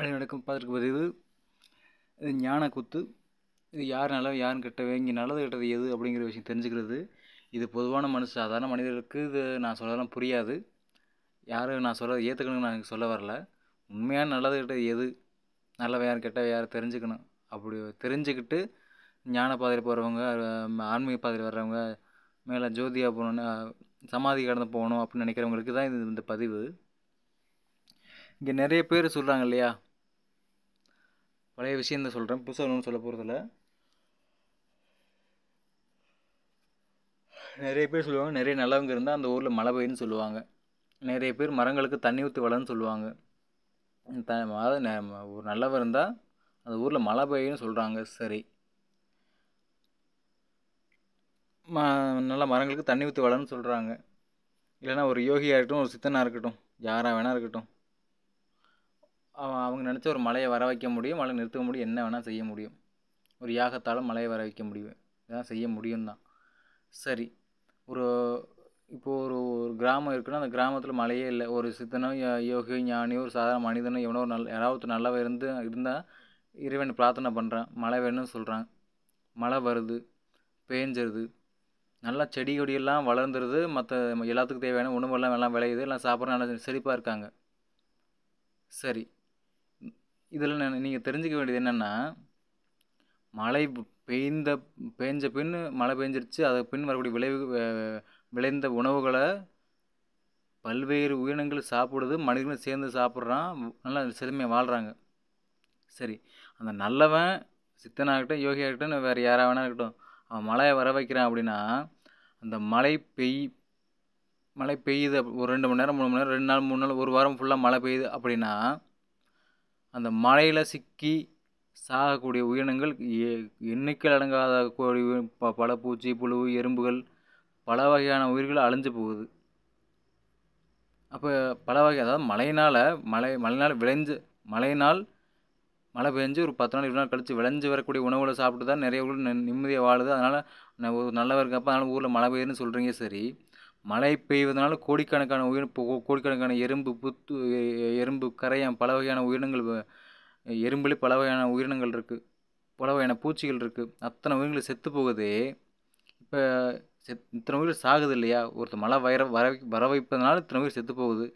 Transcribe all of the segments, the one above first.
அனைவருக்கும் நடக்கும் பார்த்துருக்கு பதிவு இது ஞான இது யார் நல்ல யார் கெட்டவே இங்கே நல்லது கெட்டது எது அப்படிங்கிற விஷயம் தெரிஞ்சுக்கிறது இது பொதுவான மனுஷ சாதாரண மனிதர்களுக்கு இது நான் சொல்லலாம் புரியாது யாரும் நான் சொல்ல ஏற்றுக்கணும்னு நான் சொல்ல வரல உண்மையான நல்லது கெட்டது எது நல்லவை யார் கெட்டவ யார் தெரிஞ்சுக்கணும் அப்படி தெரிஞ்சுக்கிட்டு ஞான பாதையில் போகிறவங்க ஆன்மீக பாதையில் வர்றவங்க மேலே ஜோதியாக போகணுன்னு சமாதி கடந்து போகணும் அப்படின்னு நினைக்கிறவங்களுக்கு தான் இது இந்த பதிவு இங்கே நிறைய பேர் சொல்கிறாங்க இல்லையா பழைய விஷயம் தான் சொல்கிறேன் புதுசாக ஒன்று சொல்ல போகிறதில்ல நிறைய பேர் சொல்லுவாங்க நிறைய நிலவங்க இருந்தால் அந்த ஊரில் மழை பெய்யுன்னு சொல்லுவாங்க நிறைய பேர் மரங்களுக்கு தண்ணி ஊற்றி வளன்னு சொல்லுவாங்க த ஒரு நல்லவ இருந்தால் அந்த ஊரில் மழை பெய்யுன்னு சொல்கிறாங்க சரி ம நல்லா மரங்களுக்கு தண்ணி ஊற்றி வளன்னு சொல்கிறாங்க இல்லைனா ஒரு யோகியாக இருக்கட்டும் ஒரு சித்தனாக இருக்கட்டும் யாராக வேணா இருக்கட்டும் அவங்க நினச்ச ஒரு மலையை வர வைக்க முடியும் மழை நிறுத்த முடியும் என்ன வேணால் செய்ய முடியும் ஒரு யாகத்தாலும் மலையை வர வைக்க முடியும் இதெல்லாம் செய்ய முடியும் தான் சரி ஒரு இப்போது ஒரு ஒரு கிராமம் இருக்குன்னா அந்த கிராமத்தில் மழையே இல்லை ஒரு சித்தனோ யோகியோ ஞானியோ ஒரு சாதாரண மனிதனோ எவனோ ஒரு நல்ல யாராவது நல்லா இருந்து இருந்தால் இறைவன் பிரார்த்தனை பண்ணுறான் மழை வேணும்னு சொல்கிறான் மழை வருது பேஞ்சிருது நல்லா செடி கொடியெல்லாம் வளர்ந்துருது மற்ற எல்லாத்துக்கும் தேவையான உணவுலாம் எல்லாம் விளையுது எல்லாம் சாப்பிட்ற நல்லா செழிப்பாக இருக்காங்க சரி இதில் நீங்கள் தெரிஞ்சுக்க வேண்டியது என்னென்னா மழை பெய்ந்த பெஞ்ச பின் மழை பெஞ்சிருச்சு அதுக்கு பின் வரக்கூடிய விளைவு விளைந்த உணவுகளை பல்வேறு உயிரினங்கள் சாப்பிடுது மனிதர்களும் சேர்ந்து சாப்பிட்றான் நல்லா செழுமையாக வாழ்கிறாங்க சரி அந்த நல்லவன் சித்தனாகட்டும் யோகி ஆகட்டும் வேறு யாராக வேணா இருக்கட்டும் அவன் மழையை வர வைக்கிறான் அப்படின்னா அந்த மழை பெய் மழை பெய்யுது ஒரு ரெண்டு மணி நேரம் மூணு மணி நேரம் ரெண்டு நாள் மூணு நாள் ஒரு வாரம் ஃபுல்லாக மழை பெய்யுது அப்படின்னா அந்த மழையில் சிக்கி சாகக்கூடிய உயிரினங்கள் எண்ணிக்கை அடங்காத கோடி ப பல பூச்சி புழு எறும்புகள் பல வகையான உயிர்கள் அழிஞ்சு போகுது அப்போ பல வகை அதாவது மழையினால் மழை மழையினால் விளைஞ்சு மழையினால் மழை பெஞ்சு ஒரு பத்து நாள் இருபது நாள் கழித்து விளைஞ்சு வரக்கூடிய உணவுகளை சாப்பிட்டு தான் நிறைய ஊர் நிம்மதியாக வாழுது அதனால் ஒரு நல்லவருக்கு அப்போ அதனால் ஊரில் மழை பெய்யுதுன்னு சொல்கிறீங்க சரி மழை பெய்வதனால கோடிக்கணக்கான உயிர் கோடிக்கணக்கான எறும்பு புத்து எறும்பு கரையான் பல வகையான உயிரினங்கள் எறும்புலே பல வகையான உயிரினங்கள் இருக்குது பல வகையான பூச்சிகள் இருக்குது அத்தனை உயிரினங்கள் செத்து போகுது இப்போ செத் இத்தனை உயிர் சாகுது இல்லையா ஒருத்தர் மழை வர வர வர வைப்பதனால இத்தனை உயிர் செத்து போகுது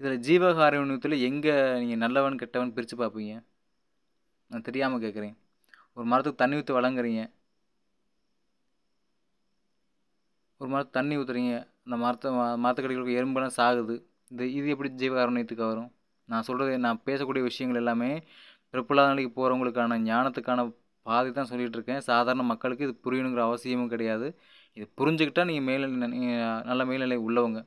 இதில் ஜீவகாரண்யத்தில் எங்கே நீங்கள் நல்லவன் கெட்டவன் பிரித்து பார்ப்பீங்க நான் தெரியாமல் கேட்குறேன் ஒரு மரத்துக்கு தண்ணி ஊற்றி வழங்குறீங்க ஒரு மரத்துக்கு தண்ணி ஊற்றுறீங்க அந்த மரத்தை மரத்துக்கடிகளுக்கு எறும்பெல்லாம் சாகுது இது இது எப்படி ஜீவகாரண்யத்துக்கு வரும் நான் சொல்கிறது நான் பேசக்கூடிய விஷயங்கள் எல்லாமே பிறப்பில்லாத நிலைக்கு போகிறவங்களுக்கான ஞானத்துக்கான பாதி தான் சொல்லிகிட்டு இருக்கேன் சாதாரண மக்களுக்கு இது புரியணுங்கிற அவசியமும் கிடையாது இது புரிஞ்சுக்கிட்டால் நீங்கள் மேல்நிலை நீங்கள் நல்ல மேல்நிலை உள்ளவங்க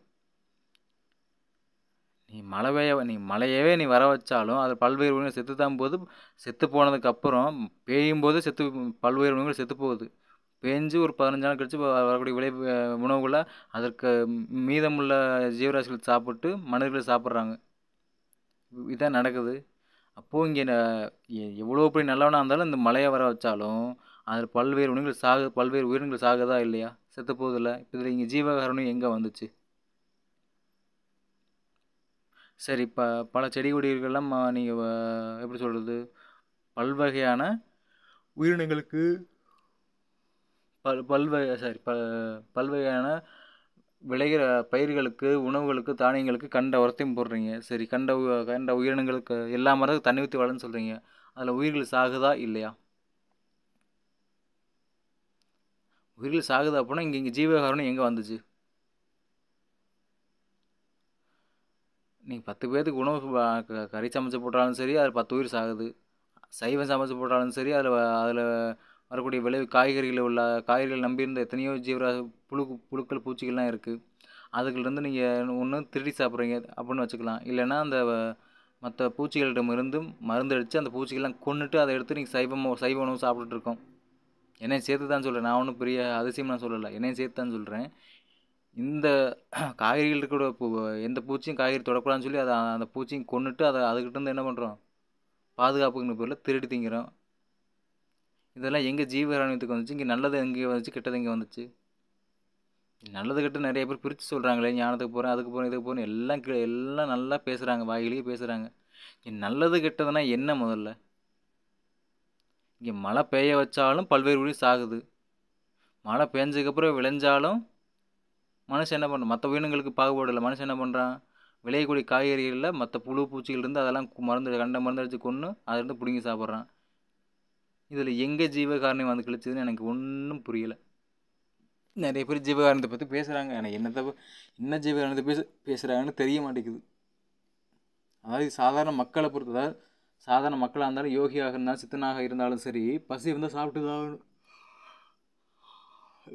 நீ மழைவே நீ மழையவே நீ வர வச்சாலும் அது பல்வேறு உயிரினங்கள் செத்து தான் போது செத்து போனதுக்கப்புறம் பெய்யும் போது செத்து பல்வேறு உயிரினங்கள் செத்து போகுது பேஞ்சு ஒரு பதினஞ்சு நாள் கழித்து வரக்கூடிய விளை உணவுகளை அதற்கு மீதமுள்ள ஜீவராசிகள் சாப்பிட்டு மனிதர்கள் சாப்பிட்றாங்க இதுதான் நடக்குது அப்போது இங்கே எவ்வளோ பெரிய நல்லவனாக இருந்தாலும் இந்த மலையை வர வச்சாலும் அதில் பல்வேறு உணவுகள் சாகு பல்வேறு உயிரினங்கள் சாகுதா இல்லையா செத்து போதில்ல இப்போ இதில் இங்கே ஜீவகாரணம் எங்கே வந்துச்சு சரி இப்போ பல செடி கொடிகள்லாம் நீங்கள் எப்படி சொல்கிறது பல்வகையான உயிரினங்களுக்கு பல் பல்வகை சாரி ப பல்வகையான விளைகிற பயிர்களுக்கு உணவுகளுக்கு தானியங்களுக்கு கண்ட உரத்தையும் போடுறீங்க சரி கண்ட கண்ட உயிரினங்களுக்கு எல்லா மரத்துக்கு தண்ணி ஊற்றி வளர்ன்னு சொல்கிறீங்க அதில் உயிர்கள் சாகுதா இல்லையா உயிர்கள் சாகுதா அப்படின்னா இங்கே இங்கே ஜீவகாரணம் எங்கே வந்துச்சு நீங்கள் பத்து பேர்த்துக்கு உணவு கறி சமைச்சு போட்டாலும் சரி அதில் பத்து உயிர் சாகுது சைவம் சமைச்சு போட்டாலும் சரி அதில் அதில் வரக்கூடிய விளைவு காய்கறிகளில் உள்ள காய்கறிகள் நம்பியிருந்த எத்தனையோ ஜீவரா புழு புழுக்கள் பூச்சிகள்லாம் இருக்குது அதுக்கிலேருந்து நீங்கள் ஒன்று திருடி சாப்பிட்றீங்க அப்படின்னு வச்சுக்கலாம் இல்லைன்னா அந்த மற்ற பூச்சிகளிடமிருந்தும் மருந்தடித்து அந்த பூச்சிகள்லாம் கொண்டுட்டு அதை எடுத்து நீங்கள் சைவம் சைவ உணவு சாப்பிட்டுட்ருக்கோம் என்னையும் சேர்த்து தான் சொல்கிறேன் நான் ஒன்றும் பெரிய அதிசயம் நான் சொல்லலை என்னையும் சேர்த்து தான் சொல்கிறேன் இந்த காய்கறிகள் இருக்கிற பூ எந்த பூச்சியும் காய்கறி தொடக்கூடாதுன்னு சொல்லி அதை அந்த பூச்சியும் கொண்டுட்டு அதை அதுக்கிட்டேருந்து என்ன பண்ணுறோம் பாதுகாப்புங்கிற பேரில் திருடி திங்கிறோம் இதெல்லாம் எங்கே ஜீவராணியத்துக்கு வந்துச்சு இங்கே நல்லது எங்கே வந்துச்சு கெட்டது எங்கே வந்துச்சு நல்லது கெட்ட நிறைய பேர் பிரித்து சொல்கிறாங்களே ஞானத்துக்கு போகிறேன் அதுக்கு போகிறேன் இதுக்கு போகிறேன் எல்லாம் எல்லாம் நல்லா பேசுகிறாங்க வாயிலேயே பேசுகிறாங்க இங்கே நல்லது கெட்டதுனால் என்ன முதல்ல இங்கே மழை பெய்ய வச்சாலும் பல்வேறு உயிர் சாகுது மழை பெஞ்சதுக்கப்புறம் விளைஞ்சாலும் மனுஷன் என்ன பண்ணுறான் மற்ற உயிரினங்களுக்கு பாகுபாடு இல்லை மனுஷன் என்ன பண்ணுறான் விளையக்கூடிய காய்கறிகளில் மற்ற புழு பூச்சிகள் இருந்து அதெல்லாம் மருந்து கண்ட மருந்து அடித்து கொன்று அதிலிருந்து பிடுங்கி சாப்பிட்றான் இதில் எங்கே ஜீவகாரணம் வந்து கிழிச்சதுன்னு எனக்கு ஒன்றும் புரியலை நிறைய பேர் ஜீவகாரணத்தை பற்றி பேசுகிறாங்க என்ன என்னத்தை என்ன ஜீவகாரணத்தை பேச பேசுகிறாங்கன்னு தெரிய மாட்டேங்குது அதாவது சாதாரண மக்களை பொறுத்த அதாவது சாதாரண மக்களாக இருந்தாலும் யோகியாக இருந்தாலும் சித்தனாக இருந்தாலும் சரி பசி வந்தால் சாப்பிட்டு தான் ஆகணும்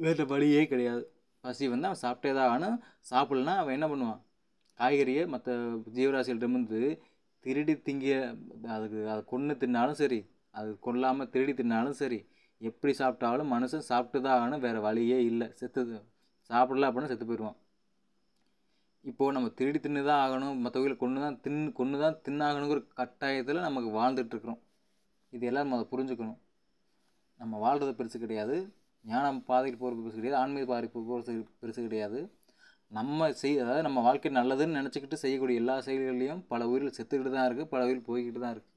வேறு வழியே கிடையாது பசி வந்து அவன் சாப்பிட்டே தான் ஆனால் சாப்பிட்லனா அவன் என்ன பண்ணுவான் காய்கறியை மற்ற ஜீவராசிகள்கிட்ட வந்து திருடி திங்கிய அதுக்கு அதை கொன்று தின்னாலும் சரி அது கொல்லாமல் திருடி தின்னாலும் சரி எப்படி சாப்பிட்டாலும் மனுஷன் சாப்பிட்டு தான் ஆகணும் வேறு வழியே இல்லை செத்து சாப்பிடல அப்படின்னா செத்து போயிடுவான் இப்போது நம்ம திருடி தின்னு தான் ஆகணும் வகையில் கொண்டு தான் தின்னு கொண்டு தான் தின்னாகணுங்கிற கட்டாயத்தில் நமக்கு வாழ்ந்துட்டுருக்குறோம் இது எல்லோரும் அதை புரிஞ்சுக்கணும் நம்ம வாழ்கிறது பெருசு கிடையாது ஞானம் பாதைக்கு போகிறது பெருசு கிடையாது ஆன்மீக பாதிப்பு போகிறது பெருசு கிடையாது நம்ம செய் அதாவது நம்ம வாழ்க்கை நல்லதுன்னு நினச்சிக்கிட்டு செய்யக்கூடிய எல்லா செயல்களையும் பல உயிரில் செத்துக்கிட்டு தான் இருக்குது பல உயிர் போய்கிட்டு தான் இருக்குது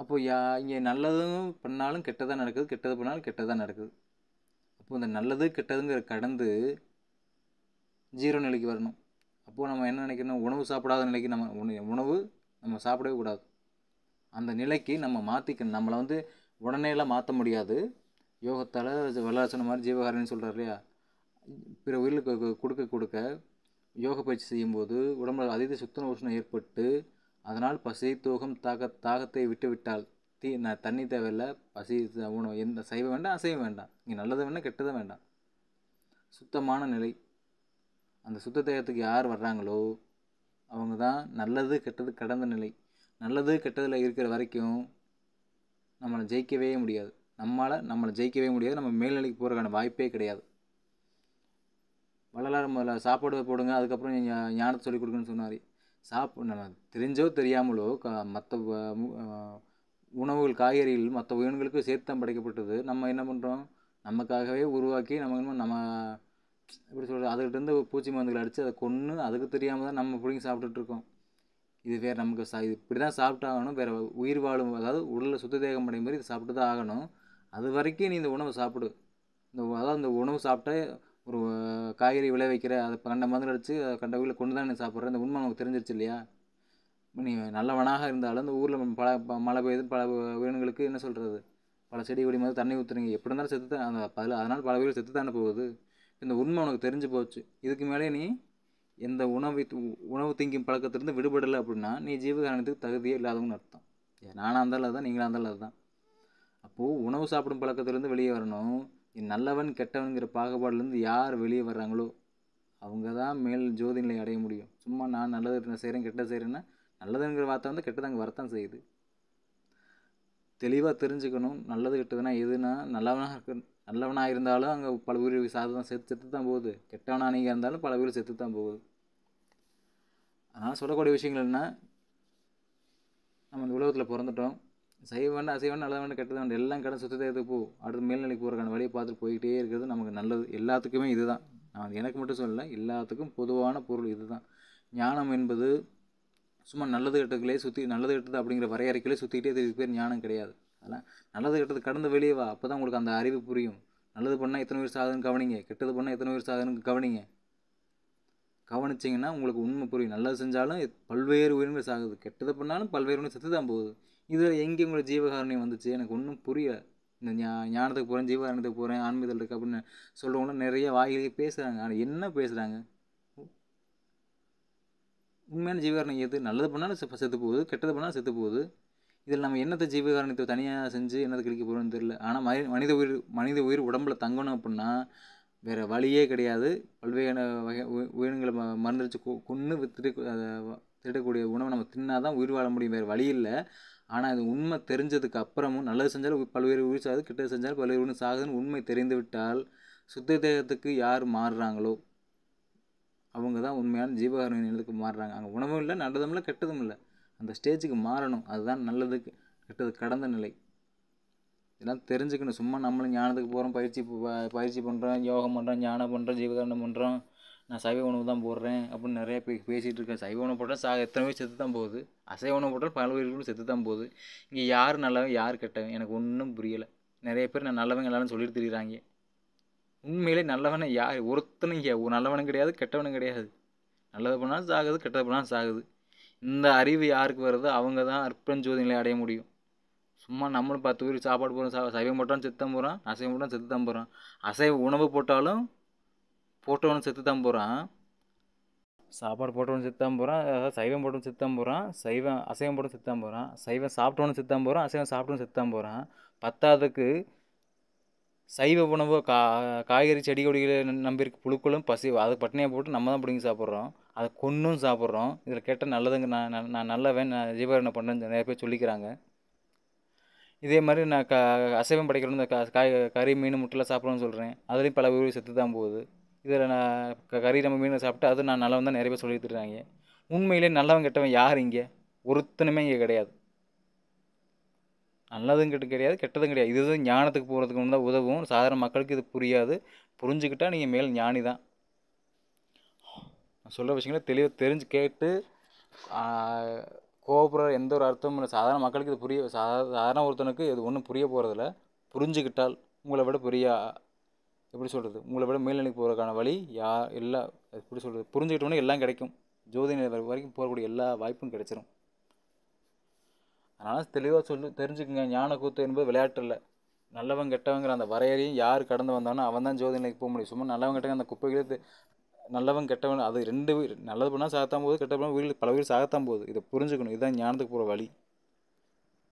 அப்போ யா இங்கே நல்லதும் பண்ணாலும் கெட்டதாக நடக்குது கெட்டது பண்ணாலும் கெட்டதாக நடக்குது அப்போ இந்த நல்லது கெட்டதுங்கிற கடந்து ஜீரோ நிலைக்கு வரணும் அப்போது நம்ம என்ன நினைக்கணும் உணவு சாப்பிடாத நிலைக்கு நம்ம உணவு நம்ம சாப்பிடவே கூடாது அந்த நிலைக்கு நம்ம மாற்றிக்கணும் நம்மளை வந்து உடனேலாம் மாற்ற முடியாது யோகத்தால் வல்லாசன மாதிரி ஜீவகாரன்னு சொல்கிறார் இல்லையா பிற உயிர்களுக்கு கொடுக்க கொடுக்க யோக பயிற்சி செய்யும்போது உடம்புல அதீத சுத்தன உஷ்ணம் ஏற்பட்டு அதனால் பசித்தூக்கம் தாக தாகத்தை விட்டுவிட்டால் தீ ந தண்ணி தேவையில்லை பசி உணவு எந்த சைவம் வேண்டாம் அசைவம் வேண்டாம் இங்கே நல்லது வேணால் கெட்டதும் வேண்டாம் சுத்தமான நிலை அந்த சுத்த தேகத்துக்கு யார் வர்றாங்களோ அவங்க தான் நல்லது கெட்டது கடந்த நிலை நல்லது கெட்டதில் இருக்கிற வரைக்கும் நம்மளை ஜெயிக்கவே முடியாது நம்மளால் நம்மளை ஜெயிக்கவே முடியாது நம்ம மேல்நிலைக்கு போகிறதுக்கான வாய்ப்பே கிடையாது வள்ளலார் முதல்ல சாப்பாடு போடுங்க அதுக்கப்புறம் ஞானத்தை சொல்லிக் கொடுக்குன்னு சொன்னார் சாப் நம்ம தெரிஞ்சோ தெரியாமலோ க மற்ற உணவுகள் காய்கறிகள் மற்ற உயிர்களுக்கு சேர்த்து தான் படைக்கப்பட்டது நம்ம என்ன பண்ணுறோம் நமக்காகவே உருவாக்கி நம்ம நம்ம எப்படி சொல்கிறது அதுக்கிட்டேருந்து பூச்சி மருந்துகள் அடித்து அதை கொன்று அதுக்கு தெரியாமல் தான் நம்ம பிடிங்கி சாப்பிட்டுட்ருக்கோம் இது வேறு நமக்கு சா இது இப்படி தான் சாப்பிட்டாகணும் வேறு உயிர் வாழும் அதாவது உடலில் சுத்த தேகம் அடையும் மாதிரி இது சாப்பிட்டு தான் ஆகணும் அது வரைக்கும் நீ இந்த உணவை சாப்பிடு இந்த அதாவது இந்த உணவு சாப்பிட்டா ஒரு காய்கறி விளைவிக்கிற அதை கண்ட மருந்து அடித்து அதை கண்ட வீட்டில் கொண்டு தான் எனக்கு சாப்பிட்றேன் இந்த உண்மை நமக்கு தெரிஞ்சிருச்சு இல்லையா நீ நல்லவனாக இருந்தாலும் இந்த ஊரில் பல மழை பெய்யுது பல உயிரினங்களுக்கு என்ன சொல்கிறது பல செடி கொடி மாதிரி தண்ணி ஊற்றுறீங்க எப்படி இருந்தாலும் செத்து தான் அந்த பதில் அதனால் பல வீடு செத்து தானே போகுது இந்த உண்மை உனக்கு தெரிஞ்சு போச்சு இதுக்கு மேலே நீ எந்த உணவை உணவு திங்கும் பழக்கத்திலிருந்து விடுபடலை அப்படின்னா நீ ஜீவகாரணத்துக்கு தகுதியே இல்லாதவங்க அர்த்தம் நானாக இருந்தாலும் அதுதான் நீங்களாக இருந்தாலும் அதுதான் அப்போது உணவு சாப்பிடும் பழக்கத்திலேருந்து வெளியே வரணும் நல்லவன் கெட்டவனுங்கிற பாகுபாடுலேருந்து யார் வெளியே வர்றாங்களோ அவங்க தான் மேல் ஜோதி நிலை அடைய முடியும் சும்மா நான் நல்லது செய்கிறேன் கெட்டது செய்கிறேன்னா நல்லதுங்கிற வார்த்தை வந்து கெட்டது அங்கே வரத்தான் செய்யுது தெளிவாக தெரிஞ்சுக்கணும் நல்லது கெட்டதுன்னா எதுனா நல்லவனாக இருக்க நல்லவனாக இருந்தாலும் அங்கே பல உயிர் சாதம் செத்து செத்து தான் போகுது கெட்டவனாக நீங்கள் இருந்தாலும் பல உயிர் செத்து தான் போகுது அதனால் சொல்லக்கூடிய விஷயங்கள் என்ன நம்ம இந்த உலகத்தில் பிறந்துட்டோம் சைவன் அசைவன் நல்லவன் கெட்டவன் எல்லாம் கடை சுத்தத்தை எடுத்து போ அடுத்து மேல்நிலைக்கு போகிறக்கான வழியை பார்த்துட்டு போய்கிட்டே இருக்கிறது நமக்கு நல்லது எல்லாத்துக்குமே இது தான் நான் எனக்கு மட்டும் சொல்லலை எல்லாத்துக்கும் பொதுவான பொருள் இது தான் ஞானம் என்பது சும்மா நல்லது கெட்டதுக்குள்ளே சுற்றி நல்லது கெட்டது அப்படிங்கிற வரையறைக்குள்ளே சுற்றிக்கிட்டே இதுக்கு பேர் ஞானம் கிடையாது அதெல்லாம் நல்லது கெட்டது கடந்து வெளியே வா அப்போ தான் உங்களுக்கு அந்த அறிவு புரியும் நல்லது பண்ணால் எத்தனை பேர் சாதனை கவனிங்க கெட்டது பண்ணால் எத்தனை பேர் சாதனை கவனிங்க கவனிச்சிங்கன்னா உங்களுக்கு உண்மை புரியும் நல்லது செஞ்சாலும் பல்வேறு உயிரினங்கள் சாகுது கெட்டது பண்ணாலும் பல்வேறு உயிர் செத்து தான் போகுது இதில் எங்கே உங்களுக்கு ஜீவகாரணியம் வந்துச்சு எனக்கு ஒன்றும் புரியல இந்த ஞா ஞானத்துக்கு போகிறேன் ஜீவகாரணத்துக்கு போகிறேன் ஆன்மீகத்தில் இருக்குது அப்படின்னு சொல்கிறவங்களும் நிறைய வாயிலேயே பேசுகிறாங்க ஆனால் என்ன பேசுகிறாங்க உண்மையான ஜீவகாரணம் எது நல்லது பண்ணாலும் செத்து போகுது கெட்டது பண்ணாலும் செத்து போகுது இதில் நம்ம என்னத்தை ஜீவகாரணத்தை தனியாக செஞ்சு என்னத்தை கிடைக்க போகிறோம்னு தெரில ஆனால் மனி மனித உயிர் மனித உயிர் உடம்புல தங்கணும் அப்படின்னா வேறு வழியே கிடையாது பல்வேறு வகை உயிரினங்களை கொ கொன்று திருட்டு அதை திருடக்கூடிய உணவை நம்ம தின்னாதான் தான் உயிர் வாழ முடியும் வேறு வழி இல்லை ஆனால் அது உண்மை தெரிஞ்சதுக்கு அப்புறமும் நல்லது செஞ்சாலும் பல்வேறு உயிர் சாகுது கிட்ட செஞ்சாலும் பல்வேறு உயிர் சாகுதுன்னு உண்மை விட்டால் சுத்த தேகத்துக்கு யார் மாறுறாங்களோ அவங்க தான் உண்மையான ஜீவகாரண நிலத்துக்கு மாறுறாங்க அங்கே உணவும் இல்லை நல்லதும் இல்லை கெட்டதும் இல்லை அந்த ஸ்டேஜுக்கு மாறணும் அதுதான் நல்லதுக்கு கெட்டது கடந்த நிலை இதெல்லாம் தெரிஞ்சுக்கணும் சும்மா நம்மளும் ஞானத்துக்கு போகிறோம் பயிற்சி பயிற்சி பண்ணுறோம் யோகம் பண்ணுறோம் ஞானம் பண்ணுறோம் ஜீவகாரணம் பண்ணுறோம் நான் சைவ உணவு தான் போடுறேன் அப்படின்னு நிறைய பே பேசிகிட்டு இருக்கேன் சைவ உணவு போட்டால் சா எத்தனை பேர் செத்து தான் போகுது அசைவ உணவு போட்டால் பல உயிர்களும் செத்து தான் போகுது இங்கே யார் நல்லவன் யார் கெட்டவன் எனக்கு ஒன்றும் புரியலை நிறைய பேர் நான் நல்லவங்க எல்லாரும் சொல்லிட்டு தெரியுறாங்க உண்மையிலே நல்லவனை யார் ஒருத்தனும் நல்லவனும் கிடையாது கெட்டவனும் கிடையாது நல்லது பண்ணாலும் சாகுது கெட்டது பண்ணாலும் சாகுது இந்த அறிவு யாருக்கு வருதோ அவங்க தான் அற்பன் அடைய முடியும் சும்மா நம்மளும் பத்து பேர் சாப்பாடு போகிறோம் சா சைவம் போட்டாலும் செத்து தான் போகிறோம் அசைவம் போட்டாலும் செத்து தான் போகிறோம் அசைவ உணவு போட்டாலும் போட்டவனும் செத்து தான் போகிறான் சாப்பாடு போட்டவனும் செத்து தான் போகிறான் அதாவது சைவம் போட்டவன் செத்து தான் போகிறான் சைவம் அசைவம் போட்டவன் செத்து தான் போகிறான் சைவம் சாப்பிட்டவனும் செத்து தான் போகிறான் அசைவம் சாப்பிட்டோன்னு செத்து தான் போகிறான் பத்தாவதுக்கு சைவ உணவு கா காய்கறி செடி கொடிகளை நம்பியிருக்க புழுக்களும் பசி அதை பட்டினியாக போட்டு நம்ம தான் பிடிங்கி சாப்பிட்றோம் அதை கொன்னும் சாப்பிட்றோம் இதில் கேட்டால் நல்லதுங்க நான் நான் நல்லவன் நான் ஜீவரணை பண்ணுறேன்னு நிறைய பேர் சொல்லிக்கிறாங்க இதே மாதிரி நான் க அசைவம் க காய் கறி மீன் முட்டெல்லாம் சாப்பிட்றோன்னு சொல்கிறேன் அதுலேயும் பல உயிர் செத்து தான் போகுது இதில் நான் கறி நம்ம மீன் சாப்பிட்டு அது நான் நல்லவன் தான் நிறைய பேர் சொல்லி உண்மையிலே நல்லவன் கெட்டவன் யார் இங்கே ஒருத்தனுமே இங்கே கிடையாது நல்லதும் கெட்டு கிடையாது கெட்டதும் கிடையாது இதுதான் ஞானத்துக்கு போகிறதுக்கு தான் உதவும் சாதாரண மக்களுக்கு இது புரியாது புரிஞ்சுக்கிட்டால் நீங்கள் மேல் ஞானி தான் நான் சொல்கிற விஷயங்களை தெளிவாக தெரிஞ்சு கேட்டு கோபுர எந்த ஒரு அர்த்தமும் இல்லை சாதாரண மக்களுக்கு இது புரிய சாதாரண ஒருத்தனுக்கு இது ஒன்றும் புரிய போகிறதில்ல புரிஞ்சுக்கிட்டால் உங்களை விட புரியா எப்படி சொல்கிறது உங்களை விட மேல்நிலைக்கு போகிறதுக்கான வழி யா எல்லா எப்படி சொல்கிறது புரிஞ்சுக்கிட்டோன்னே எல்லாம் கிடைக்கும் ஜோதி நிலை வரைக்கும் போகக்கூடிய எல்லா வாய்ப்பும் கிடைச்சிரும் அதனால் தெளிவாக சொல்லி தெரிஞ்சுக்கோங்க ஞான கூத்து என்பது விளையாட்டு இல்லை நல்லவன் கெட்டவங்கிற அந்த வரையறையும் யார் கடந்து வந்தானோ அவன் தான் ஜோதி நிலைக்கு போக முடியும் சும்மா நல்லவன் கெட்டவங்க அந்த குப்பைகளை நல்லவன் கெட்டவன் அது ரெண்டு நல்லது பண்ணால் சாகத்தான் போகுது கெட்ட பண்ணால் உயிரில் பல வீடு சாகத்தான் போகுது இதை புரிஞ்சுக்கணும் இதுதான் ஞானத்துக்கு போகிற வழி